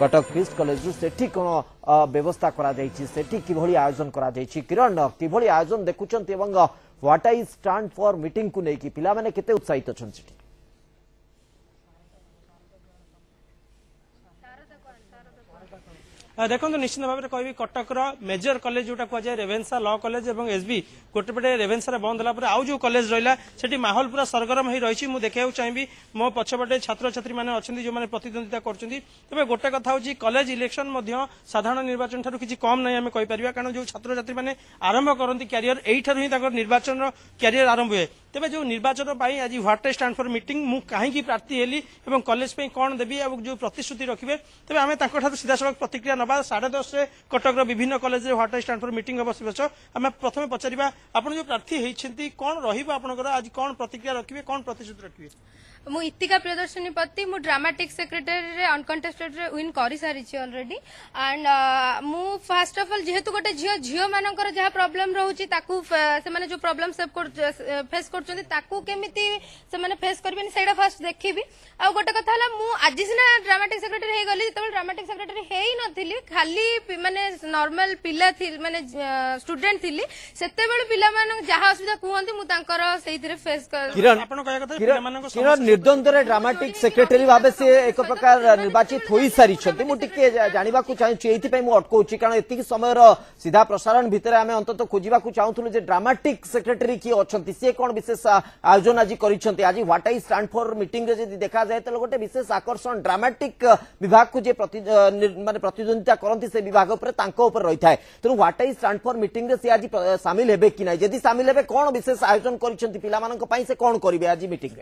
Cuttack fist কলেজু সেটি কোন ব্যবস্থা করা যাইছি সেটি কিভাবে আয়োজন করা যাইছি কিরণ কিভাবে আয়োজন দেখুছেন এবং what I stand for meeting কু নেই পিলামানে কেতে উৎসাহিত অনেক সেটি ଦେଖନ୍ତୁ ନିଶ୍ଚିତ ଭାବରେ କହିବି କଟକର ମେଜର କଲେଜ ଯୋଉଟା କୁହାଯାଏ ରେଭେନ୍ସା ଲ କଲେଜ ଏବଂ ଏସ୍ବି ଗୋଟେ ପଟେ ରେଭେନ୍ସାରେ ବନ୍ଦ ହେଲା ପରେ ଆଉ ଯୋଉ କଲେଜ ରହିଲା ସେଠି ମାହୋଲ ପୁରା ସରଗରମ ହୋଇ ରହିଛି ମୁଁ ଦେଖିବାକୁ ଚାହିଁବି ମୋ ପଛପଟେ ଛାତ୍ରଛାତ୍ରୀମାନେ ଅଛନ୍ତି ଯେଉଁମାନେ ପ୍ରତିଦ୍ୱନ୍ଦିତା କରୁଛନ୍ତି ତେବେ ଗୋଟେ କଥା ହେଉଛି କଲେଜ ଇଲେକ୍ସନ୍ ମଧ୍ୟ ସାଧାରଣ ନିର୍ବାଚନଠାରୁ କିଛି କମ୍ ନାହିଁ ଆମେ କହିପାରିବା କାରଣ ଯେଉଁ ଛାତ୍ରଛାତ୍ରୀମାନେ ଆରମ୍ଭ କରନ୍ତି କ୍ୟାରିୟର ଏଇଠାରୁ ହିଁ ତାଙ୍କର ନିର୍ବାଚନର କ୍ୟାରିୟର ଆରମ୍ଭ ହୁଏ ତେବେ ଯେଉଁ ନିର୍ବାଚନ ପାଇଁ ଆଜି what I stand for meeting ମୁଁ କାହିଁକି ପ୍ରାର୍ଥୀ ହେଲି ଏବଂ କଲେଜ ପାଇଁ କ'ଣ ଦେବି ଏବଂ ଯେଉଁ ପ୍ରତିଶ୍ରୁତି ରଖିବେ ତେବେ ଆମେ ତାଙ୍କଠାରୁ ସିଧାସଳଖ ପ୍ରତିକ୍ରିୟା ନେବା ସାଢ଼େ ଦଶରେ କଟକର ବିଭିନ୍ନ କଲେଜରେ what I stand for meeting ହେବ ଶିବଛ ଆମେ ପ୍ରଥମେ ପଚାରିବା ଆପଣ ଯେଉଁ ପ୍ରାର୍ଥୀ ହେଇଛନ୍ତି କ'ଣ ରହିବ ଆପଣଙ୍କର ଆଜି କ'ଣ ପ୍ରତିକ୍ରିୟା ରଖିବେ କ'ଣ ପ୍ରତିଶ୍ରୁତି ରଖିବେ मुतिका प्रियदर्शनी पति मु ड्रामाटिक सेक्रेटरी अनकंटेस्टेड विन कर सारी अलरेडी एंड मु फास्ट अफ अल जेहेतु गोटे झील झील मान जहाँ प्रोब्लेम रोच प्रोब्लम फेस कर फेस करेंटा फास्ट देखी आउ गोटे कथा मुझे सीना ड्रामाटिक सेक्रेटरी गली जो ड्रामाटिक सेक्रेटरी हो नी खाली मानते नर्माल पिला मानते स्टूडे थी से पा जहाँ असुविधा कहते फेस कर निर्द्वंदर ड्रामाटिक सेक्रेटरी भाव से एक प्रकार निर्वाचित हो सारी मुझे जानवा चाहिए यहीं अटकाउी कारण एति समय सीधा प्रसारण भितर आम अंत खोजा चाहूल ड्रामाटिक सेक्रेटरी किए अच्छा सी कौन विशेष आयोजन आज कर स्टाण फोर मीटिंग देखा जाए तो गोटे विशेष आकर्षण ड्रामाटिक विभाग को मानते प्रतिद्वंदिता करती से विभाग पर रही है Tenali what I stand for meet आज सामिल हे कि ना जी सामिल हे कौन विशेष आयोजन कर पाला से कौन करेंगे आज मीटिंग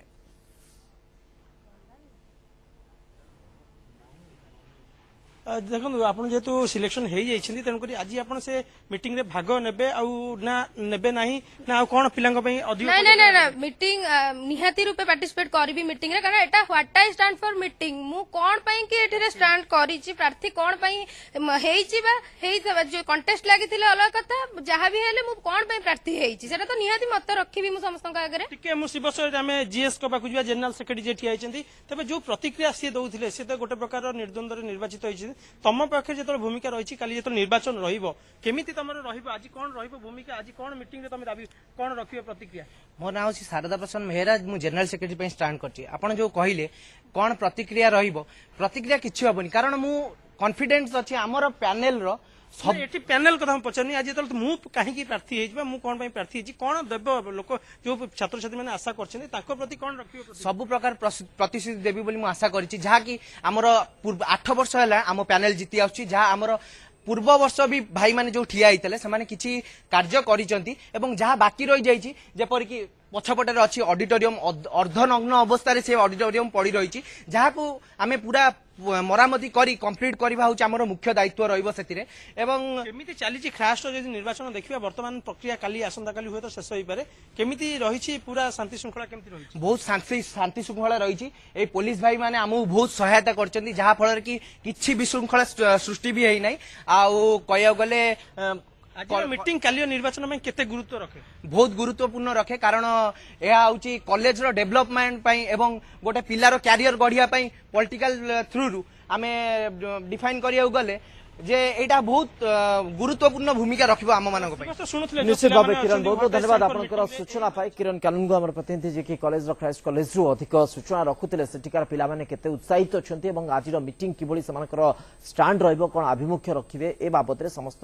देखो आपन जेतु सिलेक्शन हे जाई छिनी आज आपन से रे भाग नेबे आ ना ना कोन पिलांग पई अधिक नाही नाही नाही मीटिंग रे कारण एटा what I stand for meeting मु कोन कि स्टैंड करी प्रार्थी कोन जो कंटेस्ट लागी अलग कथा जहा भी हेले मु कोन प्रार्थी तो निहाति मत रखी मु समस्त आगे ठीक जीएस को सेक्रेटरी जे जो प्रतिक्रिया से दउथिले सी तो गोटे प्रकार निर्द्वंद रे निर्वाचित होई ତମ ପକ୍ଷରେ ଯେତେବେଳେ ଭୂମିକା ରହିଛି କାଲି ଯେତେବେଳେ ନିର୍ବାଚନ ରହିବ କେମିତି ତମର ରହିବ ଆଜି କ'ଣ ରହିବ ଭୂମିକା ଆଜି କ'ଣ ମିଟିଂରେ ତମେ ଦାବି କ'ଣ ରଖିବ ପ୍ରତିକ୍ରିୟା ମୋ ନାଁ ହେଉଛି ଶାରଦା ପ୍ରସାଦ ମେହେରା ମୁଁ ଜେନେରାଲ ସେକ୍ରେଟାରୀ ପାଇଁ ଷ୍ଟାଣ୍ଡ କରିଛି ଆପଣ ଯେଉଁ କହିଲେ କ'ଣ ପ୍ରତିକ୍ରିୟା ରହିବ ପ୍ରତିକ୍ରିୟା କିଛି ହେବନି କାରଣ ମୁଁ କନଫିଡେନ୍ସ ଅଛି ଆମର ପ୍ୟାନେଲର ଏଠି ପ୍ୟାନେଲ କଥା ମୁଁ ପଚାରୁନି ଆଜି ଯେତେବେଳେ ମୁଁ କାହିଁକି ପ୍ରାର୍ଥୀ ହେଇଛି ବା ମୁଁ କଣ ପାଇଁ ପ୍ରାର୍ଥୀ ହେଇଛି କଣ ଦେବ ଲୋକ ଯୋଉ ଛାତ୍ରଛାତ୍ରୀମାନେ ଆଶା କରିଛନ୍ତି ତାଙ୍କ ପ୍ରତି କଣ ରଖିବ ସବୁ ପ୍ରକାର ପ୍ରତିଶ୍ରୁତି ଦେବି ବୋଲି ମୁଁ ଆଶା କରିଛି ଯାହାକି ଆମର ଆଠ ବର୍ଷ ହେଲା ଆମ ପ୍ୟାନେଲ ଜିତି ଆସୁଛି ଯାହା ଆମର পূর্ব বর্ষ বি ভাই মানে যে ঠিয়া হয়েছে সে কিছু কার্য করেছেন এবং যা বাকি রয়ে যাই যেপরিকি ପଛପଟରେ ଅଛି ଅଡିଟୋରିୟମ ଅର୍ଦ୍ଧନଗ୍ନ ଅବସ୍ଥାରେ ସେ ଅଡିଟୋରିୟମ ପଡ଼ି ରହିଛି ଯାହାକୁ ଆମେ ପୁରା ମରାମତି କରି କମ୍ପ୍ଲିଟ୍ କରିବା ହେଉଛି ଆମର ମୁଖ୍ୟ ଦାୟିତ୍ୱ ରହିବ ସେଥିରେ ଏବଂ କେମିତି ଚାଲିଛି ଖାସ୍ର ଯଦି ନିର୍ବାଚନ ଦେଖିବା ବର୍ତ୍ତମାନ ପ୍ରକ୍ରିୟା କାଲି ଆସନ୍ତାକାଲି ହୁଏତ ଶେଷ ହୋଇପାରେ କେମିତି ରହିଛି ପୁରା ଶାନ୍ତି ଶୃଙ୍ଖଳା କେମିତି ରହିଛି ବହୁତ ଶାନ୍ତି ଶାନ୍ତି ଶୃଙ୍ଖଳା ରହିଛି ଏଇ ପୋଲିସ ଭାଇମାନେ ଆମକୁ ବହୁତ ସହାୟତା କରିଛନ୍ତି ଯାହାଫଳରେ କି କିଛି ବିଶୃଙ୍ଖଳା ସୃଷ୍ଟି ବି ହେଇନାହିଁ ଆଉ କହିବାକୁ ଗଲେ মিটিং কালি নির্বাচন পাই কেতে গুরুত্ব রখে বহুত গুরুত্বপূর্ণ রখে কারণ এয়া হচ্ছে কলেজর ডেভেলপমেন্ট পাই এবং গোটে পিলার ক্যারিয়র গড়িয়া পাই পলিটিকাল থ্রুরু আমি ডিফাইন করিয়া গলে যে এটা বহুত গুরুত্বপূর্ণ ভূমিকা রাখব আমমানক পাই নিশ্চিত ভাবে কিরণ বহুত বহুত ধন্যবাদ আপনকৰ সূচনা পাই কিরণ কালুঙ্গ আমাৰ প্ৰতিনিধি যে কি কলেজ ক্ৰাইষ্ট কলেজ ৰু অধিক সূচনা ৰখুতিলে সেটিকাৰ পিলামানে কেতে উৎসাহিত অছন্তি এবং আজিৰ মিটিং কিবলি সেমানকৰ ষ্টাণ্ড ৰহিব কোন আভিমুখ্য ৰখিবে এ বাবদৰে সমস্ত